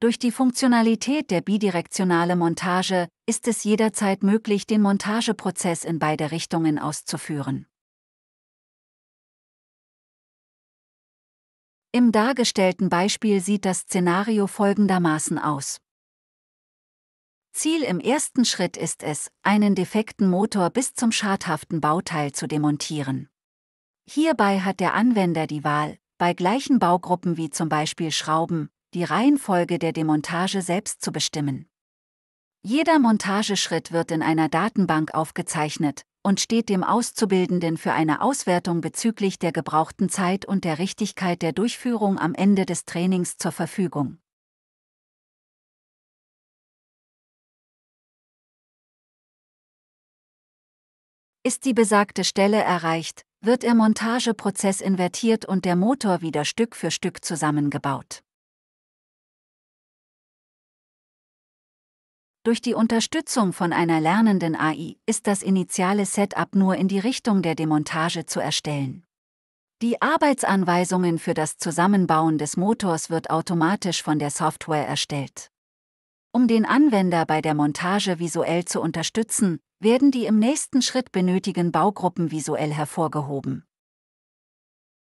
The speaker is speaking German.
Durch die Funktionalität der bidirektionale Montage ist es jederzeit möglich, den Montageprozess in beide Richtungen auszuführen. Im dargestellten Beispiel sieht das Szenario folgendermaßen aus. Ziel im ersten Schritt ist es, einen defekten Motor bis zum schadhaften Bauteil zu demontieren. Hierbei hat der Anwender die Wahl, bei gleichen Baugruppen wie zum Beispiel Schrauben, die Reihenfolge der Demontage selbst zu bestimmen. Jeder Montageschritt wird in einer Datenbank aufgezeichnet und steht dem Auszubildenden für eine Auswertung bezüglich der gebrauchten Zeit und der Richtigkeit der Durchführung am Ende des Trainings zur Verfügung. Ist die besagte Stelle erreicht, wird der Montageprozess invertiert und der Motor wieder Stück für Stück zusammengebaut. Durch die Unterstützung von einer lernenden AI ist das initiale Setup nur in die Richtung der Demontage zu erstellen. Die Arbeitsanweisungen für das Zusammenbauen des Motors wird automatisch von der Software erstellt. Um den Anwender bei der Montage visuell zu unterstützen, werden die im nächsten Schritt benötigen Baugruppen visuell hervorgehoben.